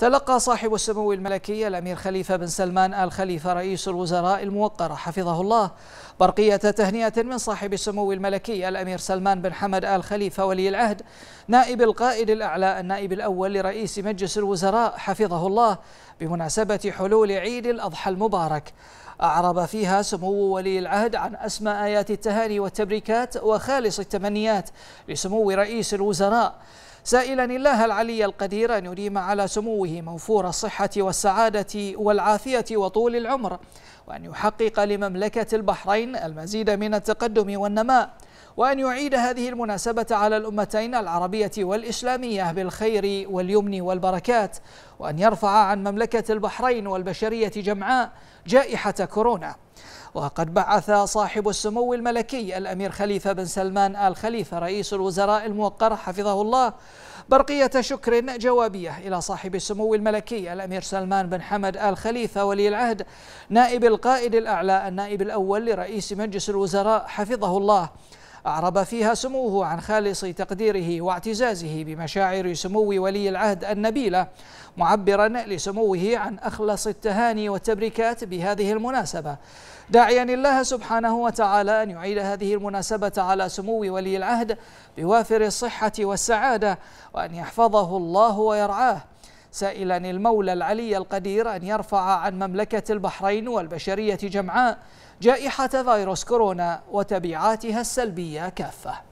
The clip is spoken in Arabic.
تلقى صاحب السمو الملكي الأمير خليفة بن سلمان آل خليفة رئيس الوزراء الموقر حفظه الله برقية تهنئة من صاحب السمو الملكي الأمير سلمان بن حمد آل خليفة ولي العهد نائب القائد الأعلى النائب الأول لرئيس مجلس الوزراء حفظه الله بمناسبة حلول عيد الأضحى المبارك أعرب فيها سمو ولي العهد عن أسمى آيات التهاني والتبريكات وخالص التمنيات لسمو رئيس الوزراء سائلا الله العلي القدير أن يديم على سموه موفور الصحة والسعادة والعافية وطول العمر وأن يحقق لمملكة البحرين المزيد من التقدم والنماء وأن يعيد هذه المناسبة على الأمتين العربية والإسلامية بالخير واليمن والبركات وأن يرفع عن مملكة البحرين والبشرية جمعاء جائحة كورونا وقد بعث صاحب السمو الملكي الأمير خليفة بن سلمان آل خليفة رئيس الوزراء الموقر حفظه الله برقية شكر جوابية إلى صاحب السمو الملكي الأمير سلمان بن حمد آل خليفة ولي العهد نائب القائد الأعلى النائب الأول لرئيس مجلس الوزراء حفظه الله أعرب فيها سموه عن خالص تقديره واعتزازه بمشاعر سمو ولي العهد النبيلة معبرا لسموه عن أخلص التهاني والتبريكات بهذه المناسبة داعيا الله سبحانه وتعالى أن يعيد هذه المناسبة على سمو ولي العهد بوافر الصحة والسعادة وأن يحفظه الله ويرعاه سائلا المولى العلي القدير أن يرفع عن مملكة البحرين والبشرية جمعاء جائحة فيروس كورونا وتبعاتها السلبية كافة